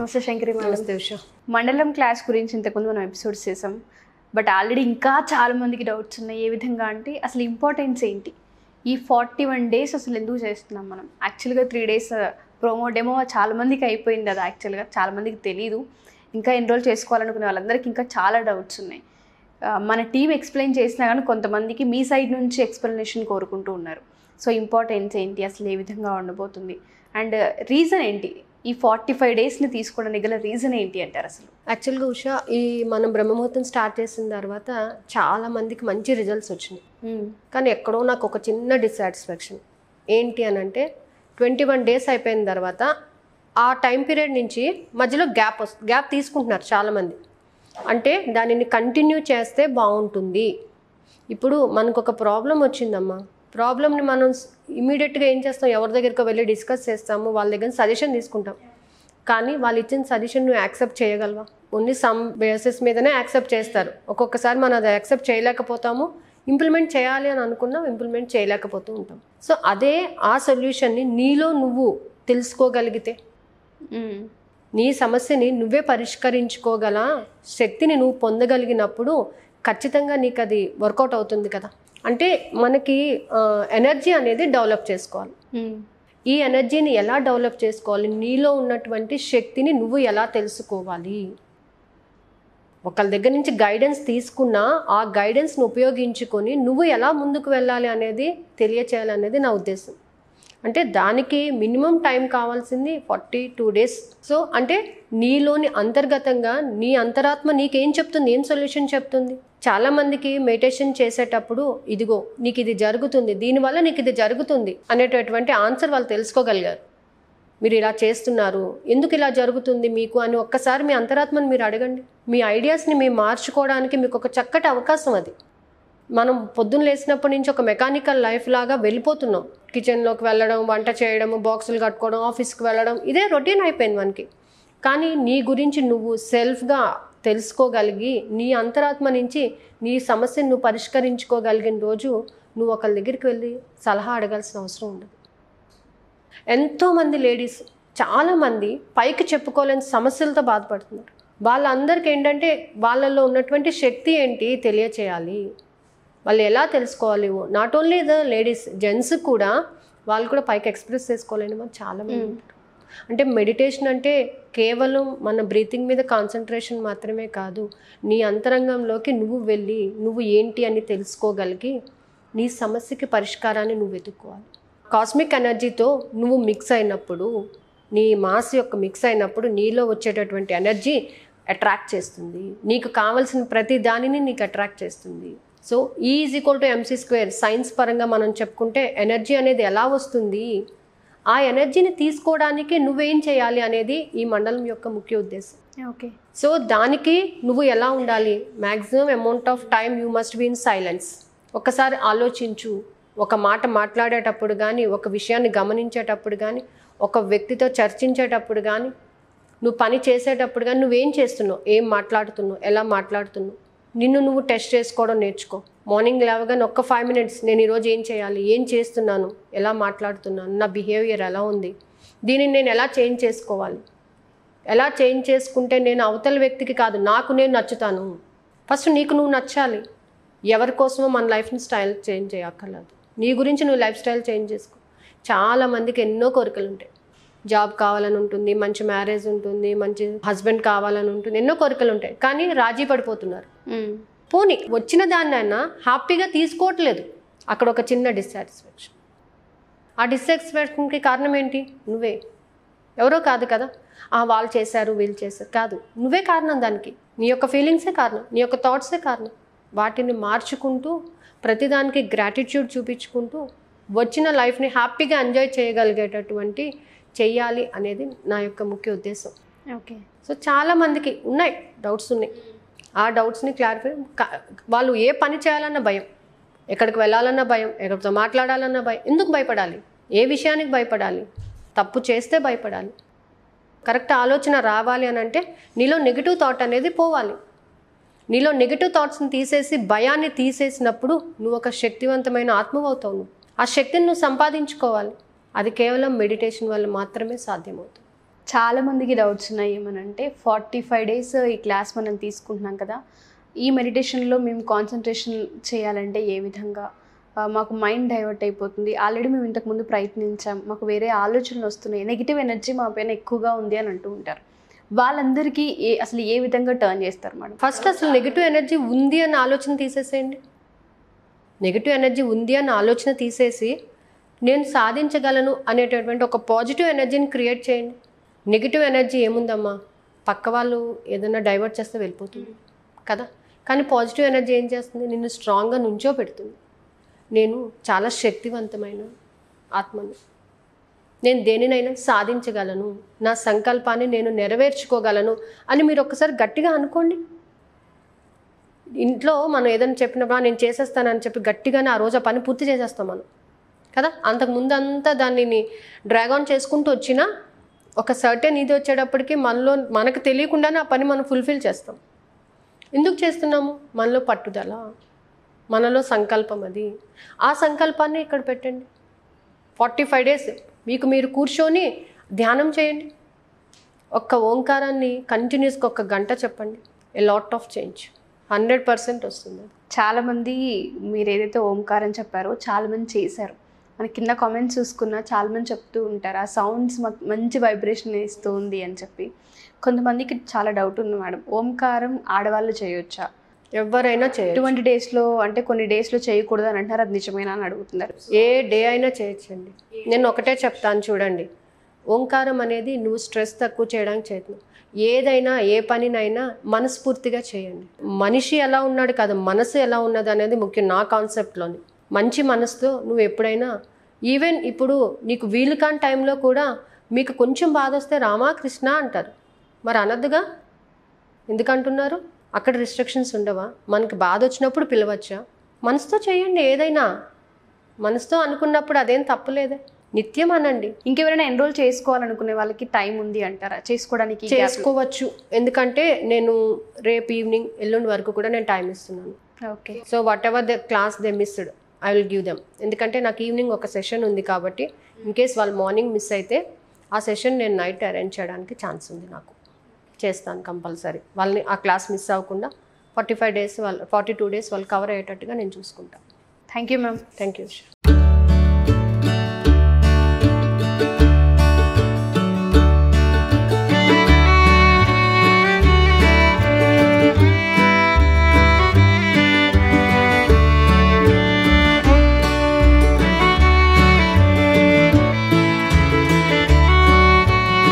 నమస్తే శంకరి నమస్తే మండలం క్లాస్ గురించి ఇంతకుముందు మనం ఎపిసోడ్స్ చేసాం బట్ ఆల్రెడీ ఇంకా చాలా మందికి డౌట్స్ ఉన్నాయి ఏ విధంగా అంటే అసలు ఇంపార్టెన్స్ ఏంటి ఈ ఫార్టీ వన్ డేస్ అసలు ఎందుకు చేస్తున్నాం మనం యాక్చువల్గా త్రీ డేస్ ప్రోమో డెమో చాలా మందికి అయిపోయింది అది యాక్చువల్గా చాలా మందికి తెలియదు ఇంకా ఎన్రోల్ చేసుకోవాలనుకునే వాళ్ళందరికీ ఇంకా చాలా డౌట్స్ ఉన్నాయి మన టీం ఎక్స్ప్లెయిన్ చేసినా కానీ కొంతమందికి మీ సైడ్ నుంచి ఎక్స్ప్లెనేషన్ కోరుకుంటూ ఉన్నారు సో ఇంపార్టెన్స్ ఏంటి అసలు ఏ విధంగా ఉండబోతుంది అండ్ రీజన్ ఏంటి ఈ ఫార్టీ ఫైవ్ డేస్ని తీసుకోవడానికి గల రీజన్ ఏంటి అంటారు అసలు యాక్చువల్గా ఉషా ఈ మనం బ్రహ్మముహూర్తం స్టార్ట్ చేసిన తర్వాత చాలా మందికి మంచి రిజల్ట్స్ వచ్చినాయి కానీ ఎక్కడో నాకు ఒక చిన్న డిస్సాటిస్ఫాక్షన్ ఏంటి అని అంటే ట్వంటీ వన్ డేస్ అయిపోయిన తర్వాత ఆ టైం పీరియడ్ నుంచి మధ్యలో గ్యాప్ వస్తుంది గ్యాప్ తీసుకుంటున్నారు చాలామంది అంటే దానిని కంటిన్యూ చేస్తే బాగుంటుంది ఇప్పుడు మనకు ఒక ప్రాబ్లం వచ్చిందమ్మా ప్రాబ్లమ్ని మనం ఇమీడియట్గా ఏం చేస్తాం ఎవరి దగ్గరికి వెళ్ళి డిస్కస్ చేస్తాము వాళ్ళ దగ్గర సజెషన్ తీసుకుంటాం కానీ వాళ్ళు ఇచ్చిన సజెషన్ నువ్వు యాక్సెప్ట్ చేయగలవా ఓన్లీ సమ్ బేసిస్ మీదనే యాక్సెప్ట్ చేస్తారు ఒక్కొక్కసారి మనం అది యాక్సెప్ట్ చేయలేకపోతాము ఇంప్లిమెంట్ చేయాలి అని అనుకున్నాం ఇంప్లిమెంట్ చేయలేకపోతూ ఉంటాం సో అదే ఆ సొల్యూషన్ని నీలో నువ్వు తెలుసుకోగలిగితే నీ సమస్యని నువ్వే పరిష్కరించుకోగల శక్తిని నువ్వు పొందగలిగినప్పుడు ఖచ్చితంగా నీకు అది వర్కౌట్ అవుతుంది కదా అంటే మనకి ఎనర్జీ అనేది డెవలప్ చేసుకోవాలి hmm. ఈ ఎనర్జీని ఎలా డెవలప్ చేసుకోవాలి నీలో ఉన్నటువంటి శక్తిని నువ్వు ఎలా తెలుసుకోవాలి ఒకళ్ళ దగ్గర నుంచి గైడెన్స్ తీసుకున్నా ఆ గైడెన్స్ను ఉపయోగించుకొని నువ్వు ఎలా ముందుకు వెళ్ళాలి అనేది తెలియచేయాలనేది నా ఉద్దేశం అంటే దానికి మినిమం టైం కావాల్సింది ఫార్టీ టూ డేస్ సో అంటే నీలోని అంతర్గతంగా నీ అంతరాత్మ నీకేం చెప్తుంది ఏం సొల్యూషన్ చెప్తుంది చాలామందికి మెడిటేషన్ చేసేటప్పుడు ఇదిగో నీకు ఇది జరుగుతుంది దీనివల్ల నీకు ఇది జరుగుతుంది అనేటటువంటి ఆన్సర్ వాళ్ళు తెలుసుకోగలిగారు మీరు ఇలా చేస్తున్నారు ఎందుకు ఇలా జరుగుతుంది మీకు అని ఒక్కసారి మీ అంతరాత్మను మీరు అడగండి మీ ఐడియాస్ని మీరు మార్చుకోవడానికి మీకు ఒక చక్కటి అవకాశం అది మనం పొద్దున్న లేచినప్పటి నుంచి ఒక మెకానికల్ లైఫ్ లాగా వెళ్ళిపోతున్నాం కిచెన్లోకి వెళ్ళడం వంట చేయడం బాక్సులు కట్టుకోవడం ఆఫీస్కి వెళ్ళడం ఇదే రొటీన్ అయిపోయింది మనకి కానీ నీ గురించి నువ్వు సెల్ఫ్గా తెలుసుకోగలిగి నీ అంతరాత్మ నుంచి నీ సమస్యను నువ్వు పరిష్కరించుకోగలిగిన రోజు నువ్వు ఒకళ్ళ దగ్గరికి వెళ్ళి సలహా అడగాల్సిన అవసరం ఉండదు ఎంతోమంది లేడీస్ చాలామంది పైకి చెప్పుకోలేని సమస్యలతో బాధపడుతున్నారు వాళ్ళందరికీ ఏంటంటే వాళ్ళల్లో ఉన్నటువంటి శక్తి ఏంటి తెలియచేయాలి వాళ్ళు ఎలా తెలుసుకోవాలి not only the ladies gents కూడా వాళ్ళు కూడా పైకి ఎక్స్ప్రెస్ చేసుకోలేని వాళ్ళు చాలామంది ఉంటారు అంటే మెడిటేషన్ అంటే కేవలం మన బ్రీతింగ్ మీద కాన్సన్ట్రేషన్ మాత్రమే కాదు నీ అంతరంగంలోకి నువ్వు వెళ్ళి నువ్వు ఏంటి అని తెలుసుకోగలిగి నీ సమస్యకి పరిష్కారాన్ని నువ్వు వెతుక్కోవాలి కాస్మిక్ ఎనర్జీతో నువ్వు మిక్స్ అయినప్పుడు నీ మాస్ యొక్క మిక్స్ అయినప్పుడు నీలో వచ్చేటటువంటి ఎనర్జీ అట్రాక్ట్ చేస్తుంది నీకు కావలసిన ప్రతి దానిని నీకు అట్రాక్ట్ చేస్తుంది so is equal to MC square science పరంగా మనం చెప్పుకుంటే ఎనర్జీ అనేది ఎలా వస్తుంది ఆ ఎనర్జీని తీసుకోవడానికి నువ్వేం చేయాలి అనేది ఈ మండలం యొక్క ముఖ్య ఉద్దేశం ఓకే సో దానికి నువ్వు ఎలా ఉండాలి maximum amount of time you must been silence ఒకసారి ఆలోచించు ఒక మాట మాట్లాడేటప్పుడు కానీ ఒక విషయాన్ని గమనించేటప్పుడు కానీ ఒక వ్యక్తితో చర్చించేటప్పుడు కానీ నువ్వు పని చేసేటప్పుడు కానీ నువ్వేం చేస్తున్నావు ఏం మాట్లాడుతున్నావు ఎలా మాట్లాడుతున్నావు నిన్ను నువ్వు టెస్ట్ చేసుకోవడం నేర్చుకో మార్నింగ్ లేవగానే ఒక్క ఫైవ్ మినిట్స్ నేను ఈరోజు ఏం చేయాలి ఏం చేస్తున్నాను ఎలా మాట్లాడుతున్నాను నా బిహేవియర్ ఎలా ఉంది దీనిని నేను ఎలా చేంజ్ చేసుకోవాలి ఎలా చేంజ్ చేసుకుంటే నేను అవతల వ్యక్తికి కాదు నాకు నేను నచ్చుతాను ఫస్ట్ నీకు నువ్వు నచ్చాలి ఎవరి కోసమో మన లైఫ్ని స్టైల్ చేంజ్ చేయక్కర్లేదు నీ గురించి నువ్వు లైఫ్ స్టైల్ చేంజ్ చేసుకో చాలామందికి ఎన్నో కోరికలు ఉంటాయి జాబ్ కావాలని ఉంటుంది మంచి మ్యారేజ్ ఉంటుంది మంచి హస్బెండ్ కావాలని ఉంటుంది ఎన్నో కోరికలు ఉంటాయి కానీ రాజీ పడిపోతున్నారు పోనీ వచ్చిన దాన్నైనా హ్యాపీగా తీసుకోవట్లేదు అక్కడ ఒక చిన్న డిస్సాటిస్ఫాక్షన్ ఆ డిస్సాటిస్ఫాక్షన్కి కారణం ఏంటి నువ్వే ఎవరో కాదు కదా వాళ్ళు చేశారు వీళ్ళు చేశారు కాదు నువ్వే కారణం దానికి నీ యొక్క ఫీలింగ్సే కారణం నీ యొక్క థాట్సే కారణం వాటిని మార్చుకుంటూ ప్రతిదానికి గ్రాటిట్యూడ్ చూపించుకుంటూ వచ్చిన లైఫ్ని హ్యాపీగా ఎంజాయ్ చేయగలిగేటటువంటి చేయాలి అనేది నా యొక్క ముఖ్య ఉద్దేశం ఓకే సో చాలామందికి ఉన్నాయి డౌట్స్ ఉన్నాయి ఆ డౌట్స్ని క్లారిఫై వాళ్ళు ఏ పని చేయాలన్న భయం ఎక్కడికి వెళ్ళాలన్న భయం ఎక్కడితో మాట్లాడాలన్న భయం ఎందుకు భయపడాలి ఏ విషయానికి భయపడాలి తప్పు చేస్తే భయపడాలి కరెక్ట్ ఆలోచన రావాలి అని అంటే నీలో నెగిటివ్ థాట్ అనేది పోవాలి నీలో నెగిటివ్ థాట్స్ని తీసేసి భయాన్ని తీసేసినప్పుడు నువ్వు ఒక శక్తివంతమైన ఆత్మవవుతావు ఆ శక్తిని నువ్వు సంపాదించుకోవాలి అది కేవలం మెడిటేషన్ వల్ల మాత్రమే సాధ్యమవుతుంది చాలామందికి డౌట్స్ ఉన్నాయి ఏమనంటే ఫార్టీ ఫైవ్ డేస్ ఈ క్లాస్ మనం తీసుకుంటున్నాం కదా ఈ మెడిటేషన్లో మేము కాన్సన్ట్రేషన్ చేయాలంటే ఏ విధంగా మాకు మైండ్ డైవర్ట్ అయిపోతుంది ఆల్రెడీ మేము ఇంతకుముందు ప్రయత్నించాం మాకు వేరే ఆలోచనలు వస్తున్నాయి నెగిటివ్ ఎనర్జీ మా పైన ఎక్కువగా ఉంది అని అంటూ ఉంటారు వాళ్ళందరికీ ఏ అసలు ఏ విధంగా టర్న్ చేస్తారు మేడం ఫస్ట్ అసలు నెగిటివ్ ఎనర్జీ ఉంది అని ఆలోచన తీసేసేయండి నెగిటివ్ ఎనర్జీ ఉంది అని ఆలోచన తీసేసి నేను సాధించగలను అనేటటువంటి ఒక పాజిటివ్ ఎనర్జీని క్రియేట్ చేయండి నెగిటివ్ ఎనర్జీ ఏముందమ్మా పక్క వాళ్ళు ఏదైనా డైవర్ట్ చేస్తే వెళ్ళిపోతుంది కదా కానీ పాజిటివ్ ఎనర్జీ ఏం చేస్తుంది నిన్ను స్ట్రాంగ్గా నుంచో పెడుతుంది నేను చాలా శక్తివంతమైన ఆత్మను నేను దేనినైనా సాధించగలను నా సంకల్పాన్ని నేను నెరవేర్చుకోగలను అని మీరు ఒక్కసారి గట్టిగా అనుకోండి ఇంట్లో మనం ఏదైనా చెప్పినప్పుడు నేను చేసేస్తానని చెప్పి గట్టిగానే ఆ రోజు ఆ పని పూర్తి చేసేస్తాం మనం కదా అంతకుముందు అంతా దానిని డ్రాగ్ ఆన్ చేసుకుంటూ వచ్చినా ఒక సర్టెన్ ఇది వచ్చేటప్పటికి మనలో మనకు తెలియకుండానే ఆ పని మనం ఫుల్ఫిల్ చేస్తాం ఎందుకు చేస్తున్నాము మనలో పట్టుదల మనలో సంకల్పం అది ఆ సంకల్పాన్ని ఇక్కడ పెట్టండి ఫార్టీ ఫైవ్ డేస్ మీకు మీరు కూర్చొని ధ్యానం చేయండి ఒక్క ఓంకారాన్ని కంటిన్యూస్గా ఒక గంట చెప్పండి a lot of change hundred percent వస్తుంది చాలామంది మీరు ఏదైతే ఓంకారం చెప్పారో చాలామంది చేశారు మన కింద కామెంట్స్ చూసుకున్నా చాలామంది చెప్తూ ఉంటారు ఆ సౌండ్స్ మాకు మంచి వైబ్రేషన్ ఇస్తుంది అని చెప్పి కొంతమందికి చాలా డౌట్ ఉంది మేడం ఓంకారం ఆడవాళ్ళు చేయొచ్చా ఎవరైనా చేయ ట్వంటీ డేస్లో అంటే కొన్ని డేస్లో చేయకూడదు అని అంటున్నారు అది నిజమేనా అని అడుగుతున్నారు ఏ డే అయినా చేయొచ్చండి నేను ఒకటే చెప్తాను చూడండి ఓంకారం అనేది నువ్వు స్ట్రెస్ తక్కువ చేయడానికి చేస్తున్నావు ఏదైనా ఏ పనినైనా మనస్ఫూర్తిగా చేయండి మనిషి ఎలా ఉన్నాడు కాదు మనసు ఎలా ఉన్నది అనేది ముఖ్యం నా కాన్సెప్ట్లోని మంచి మనసుతో నువ్వు ఎప్పుడైనా ఈవెన్ ఇప్పుడు నీకు వీలు కాని టైంలో కూడా మీకు కొంచెం బాధ వస్తే రామాకృష్ణ అంటారు మరి అనద్దుగా ఎందుకంటున్నారు అక్కడ రిస్ట్రిక్షన్స్ ఉండవా మనకి బాధ వచ్చినప్పుడు పిలవచ్చా మనసుతో చేయండి ఏదైనా మనసుతో అనుకున్నప్పుడు అదేం తప్పలేదే నిత్యం అనండి ఇంకెవరైనా ఎన్రోల్ చేసుకోవాలనుకునే వాళ్ళకి టైం ఉంది అంటారా చేసుకోవడానికి చేసుకోవచ్చు ఎందుకంటే నేను రేపు ఈవినింగ్ ఎల్లుండి వరకు కూడా నేను టైం ఇస్తున్నాను okay so whatever the class they missed I will give them ఎందుకంటే నాకు ఈవినింగ్ ఒక సెషన్ ఉంది కాబట్టి ఇన్ కేస్ వాళ్ళు మార్నింగ్ మిస్ అయితే ఆ సెషన్ నేను నైట్ అరేంజ్ చేయడానికి ఛాన్స్ ఉంది నాకు చేస్తాను కంపల్సరీ వాళ్ళని ఆ క్లాస్ మిస్ అవ్వకుండా ఫార్టీ ఫైవ్ డేస్ వాళ్ళు ఫార్టీ టూ డేస్ వాళ్ళు కవర్ అయ్యేటట్టుగా నేను చూసుకుంటాను thank you ma'am thank you